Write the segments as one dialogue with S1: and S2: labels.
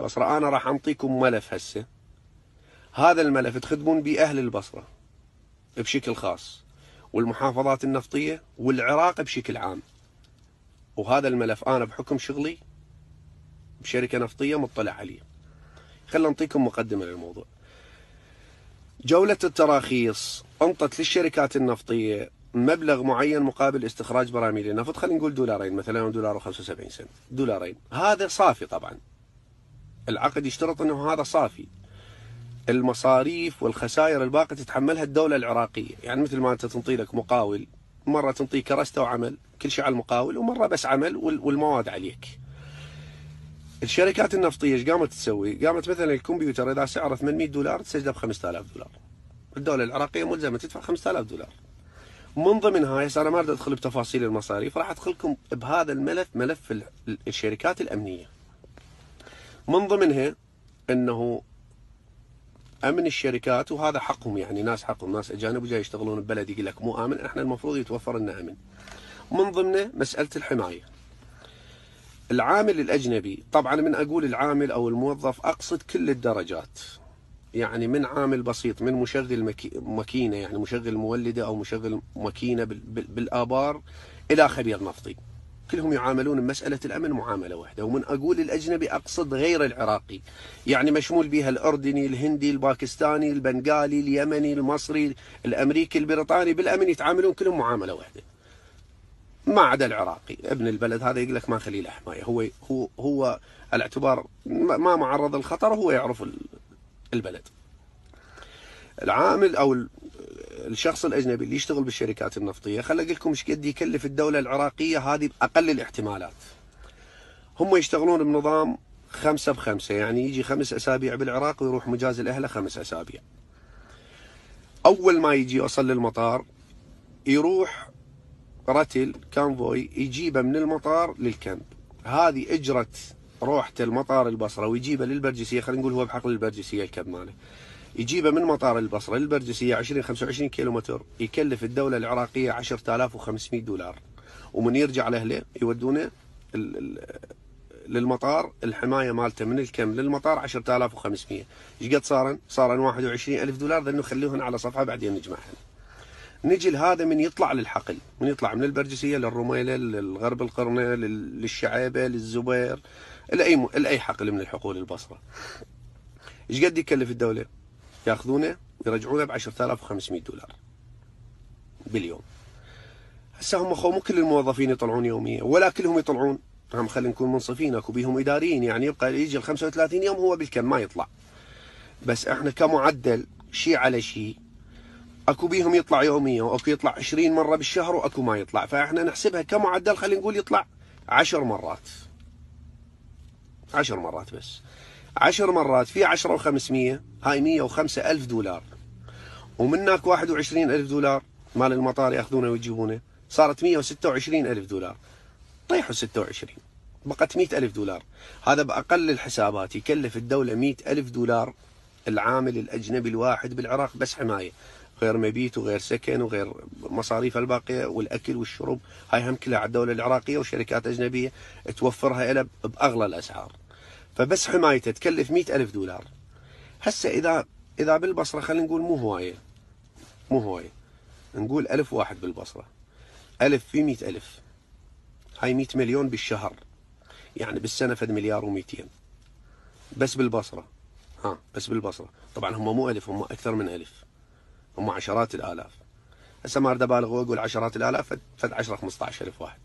S1: البصرة أنا راح أعطيكم ملف هسه هذا الملف تخدمون به أهل البصرة بشكل خاص والمحافظات النفطية والعراق بشكل عام وهذا الملف أنا بحكم شغلي بشركة نفطية مطلع عليه خلنا نعطيكم مقدمة للموضوع جولة التراخيص أنطت للشركات النفطية مبلغ معين مقابل استخراج براميل النفط خلينا نقول دولارين مثلا دولار و75 سنت دولارين هذا صافي طبعا العقد يشترط أنه هذا صافي المصاريف والخسائر الباقية تتحملها الدولة العراقية يعني مثل ما أنت تنطي لك مقاول مرة تنطيه كرستة وعمل كل شيء على المقاول ومرة بس عمل والمواد عليك الشركات النفطية ايش قامت تسوي؟ قامت مثلا الكمبيوتر إذا سعره 800 دولار تسجله ب 5000 دولار الدولة العراقية ملزمة تدفع 5000 دولار من ضمن هاي انا ما اريد ادخل بتفاصيل المصاريف راح ادخلكم بهذا الملف ملف الشركات الامنيه من ضمنها انه امن الشركات وهذا حقهم يعني ناس حقهم ناس اجانب وجاي يشتغلون ببلد يقول لك مو امن احنا المفروض يتوفر لنا امن. من ضمنه مساله الحمايه. العامل الاجنبي طبعا من اقول العامل او الموظف اقصد كل الدرجات. يعني من عامل بسيط من مشغل ماكينه يعني مشغل مولده او مشغل ماكينه بالابار الى خبير نفطي. كلهم يعاملون مسألة الأمن معاملة واحدة ومن أقول الأجنبي أقصد غير العراقي يعني مشمول بها الأردني الهندي الباكستاني البنغالي اليمني المصري الأمريكي البريطاني بالأمن يتعاملون كلهم معاملة واحدة ما عدا العراقي ابن البلد هذا يقول لك ما خلي له حمايه هو هو هو الاعتبار ما معرض الخطر هو يعرف البلد العامل او الشخص الاجنبي اللي يشتغل بالشركات النفطيه خل اقول لكم ايش قد يكلف الدوله العراقيه هذه باقل الاحتمالات هم يشتغلون بنظام خمسة بخمسة يعني يجي خمس أسابيع بالعراق ويروح مجاز لأهله خمس أسابيع أول ما يجي يوصل للمطار يروح رتل كانفوي يجيبه من المطار للكامب هذه أجرة روحته المطار البصرة ويجيبه للبرجسية خلينا نقول هو بحقل البرجسية الكامب ماله يجيبه من مطار البصرة للبرجسية 20 25 كيلو متر يكلف الدولة العراقية 10500 دولار ومن يرجع لأهله يودونه للمطار الحماية مالته من الكم للمطار 10500 ايش قد صارن؟ صارن 21000 دولار لانه خليهم على صفحة بعدين نجمعهم نجي لهذا من يطلع للحقل من يطلع من البرجسية للرميلة للغرب القرنة للشعيبة للزبير لأي, م... لأي حقل من الحقول البصرة ايش قد يكلف الدولة؟ ياخذونه يرجعونه ب 10500 دولار باليوم هسه هم مو كل الموظفين يطلعون يوميا ولا كلهم يطلعون هم خلينا نكون منصفين اكو بيهم اداريين يعني يبقى يجي ال 35 يوم هو بالكم ما يطلع بس احنا كمعدل شيء على شيء اكو بيهم يطلع يوميا واكو يطلع 20 مره بالشهر واكو ما يطلع فاحنا نحسبها كمعدل خلينا نقول يطلع 10 مرات 10 مرات بس عشر مرات في 10 و500 هاي وخمسة ألف دولار ومن هناك وعشرين ألف دولار مال المطار ياخذونه ويجيبونه صارت وعشرين ألف دولار طيحوا 26 بقت مية ألف دولار هذا بأقل الحسابات يكلف الدولة مية ألف دولار العامل الأجنبي الواحد بالعراق بس حماية غير مبيت وغير سكن وغير مصاريف الباقية والأكل والشرب هاي هم كلها على الدولة العراقية وشركات أجنبية توفرها إلى بأغلى الأسعار فبس حمايته تكلف مئة ألف دولار هسه إذا إذا بالبصرة خلينا نقول مو هواية مو هواية نقول ألف واحد بالبصرة ألف في مئة ألف هاي مئة مليون بالشهر يعني بالسنة فد مليار ومئتين بس بالبصرة ها بس بالبصرة طبعا هم مو ألف هم أكثر من ألف هم عشرات الآلاف هسه ما أرد أبالغ وأقول عشرات الآلاف فد 10 15000 واحد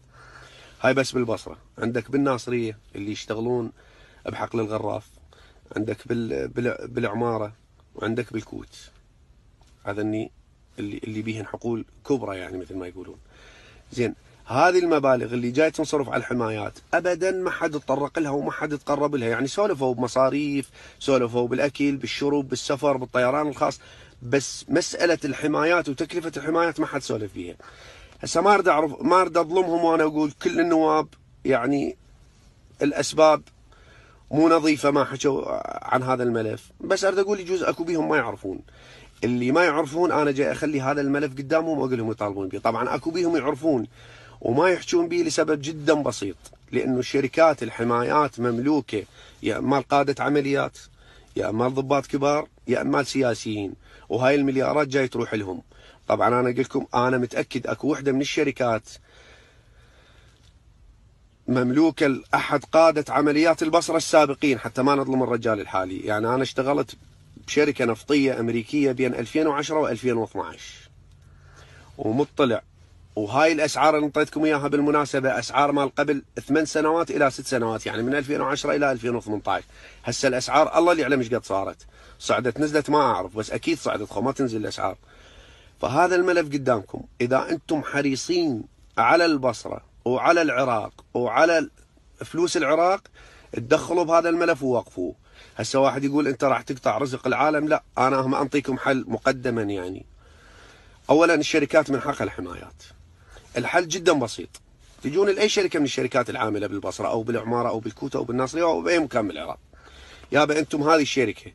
S1: هاي بس بالبصرة عندك بالناصرية اللي يشتغلون بحقل الغراف عندك بال بالعماره وعندك بالكوت هذا اللي اللي بيهن حقول كبرى يعني مثل ما يقولون زين هذه المبالغ اللي جاي تنصرف على الحمايات ابدا ما حد تطرق لها وما حد تقرب لها يعني سولفوا بمصاريف سولفوا بالاكل بالشرب بالسفر بالطيران الخاص بس مساله الحمايات وتكلفه الحمايات ما حد سولف فيها هسه ما اريد اعرف ما اريد اظلمهم وانا اقول كل النواب يعني الاسباب مو نظيفة ما حكوا عن هذا الملف بس أريد أقول يجوز أكو بيهم ما يعرفون اللي ما يعرفون أنا جاي أخلي هذا الملف قدامهم وأقول لهم يطالبون به طبعا أكو بيهم يعرفون وما يحجون به لسبب جدا بسيط لأنه شركات الحمايات مملوكة يا إما قادة عمليات يا إما ضباط كبار يا إما سياسيين وهاي المليارات جاي تروح لهم طبعا أنا أقول لكم أنا متأكد أكو وحدة من الشركات مملوكة لأحد قادة عمليات البصرة السابقين حتى ما نظلم الرجال الحالي يعني أنا اشتغلت بشركة نفطية أمريكية بين 2010 و 2012 ومطلع وهاي الأسعار اللي انطيتكم إياها بالمناسبة أسعار مال قبل 8 سنوات إلى 6 سنوات يعني من 2010 إلى 2018 هسه الأسعار الله اللي يعلم ايش قد صارت صعدت نزلت ما أعرف بس أكيد صعدت خو ما تنزل الأسعار فهذا الملف قدامكم إذا أنتم حريصين على البصرة وعلى العراق وعلى فلوس العراق تدخلوا بهذا الملف ووقفوه هسه واحد يقول انت راح تقطع رزق العالم لا انا هم انطيكم حل مقدما يعني اولا الشركات من حقها الحمايات الحل جدا بسيط تجون لاي شركه من الشركات العامله بالبصره او بالعماره او بالكوتا او بالناصريه او باي مكان بالعراق يابا انتم هذه الشركه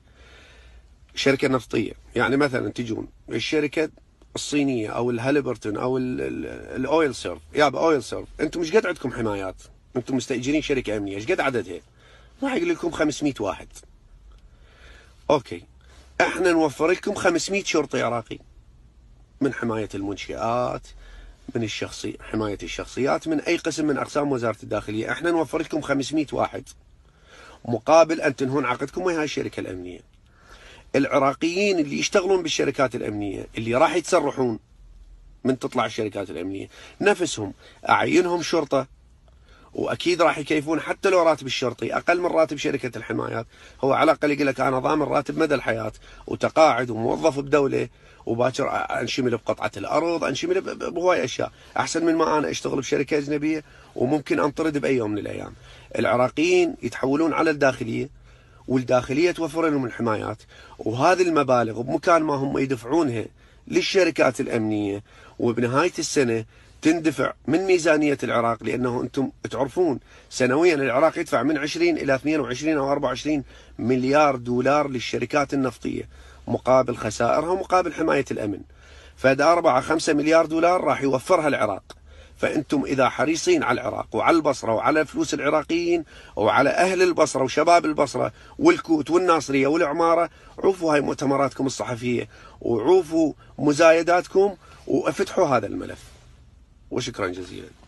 S1: شركه نفطيه يعني مثلا تجون الشركه الصينيه او الهاليبرتون او الاويل سيرف يابا اويل سيرف انتم ايش قد عندكم حمايات؟ انتم مستاجرين شركه امنيه ايش قد عددها؟ راح يقول لكم 500 واحد. اوكي احنا نوفر لكم 500 شرطي عراقي من حمايه المنشآت من الشخصي حمايه الشخصيات من اي قسم من اقسام وزاره الداخليه، احنا نوفر لكم 500 واحد مقابل ان تنهون عقدكم ويا هاي الشركه الامنيه. العراقيين اللي يشتغلون بالشركات الامنيه اللي راح يتسرحون من تطلع الشركات الامنيه نفسهم اعينهم شرطه واكيد راح يكيفون حتى لو راتب الشرطي اقل من راتب شركه الحمايات هو على الاقل يقول لك انا ضامن راتب مدى الحياه وتقاعد وموظف بدوله وباكر انشمل بقطعه الارض انشمل بهواي اشياء احسن من ما انا اشتغل بشركه اجنبيه وممكن انطرد باي يوم من الايام العراقيين يتحولون على الداخليه والداخلية توفر لهم الحمايات وهذه المبالغ بمكان ما هم يدفعونها للشركات الأمنية وبنهاية السنة تندفع من ميزانية العراق لأنه أنتم تعرفون سنويا العراق يدفع من 20 إلى 22 أو 24 مليار دولار للشركات النفطية مقابل خسائرها ومقابل حماية الأمن فهذا 4 5 مليار دولار راح يوفرها العراق فأنتم إذا حريصين على العراق وعلى البصرة وعلى فلوس العراقيين وعلى أهل البصرة وشباب البصرة والكوت والناصرية والعمارة عوفوا هاي مؤتمراتكم الصحفية وعوفوا مزايداتكم وافتحوا هذا الملف وشكرا جزيلا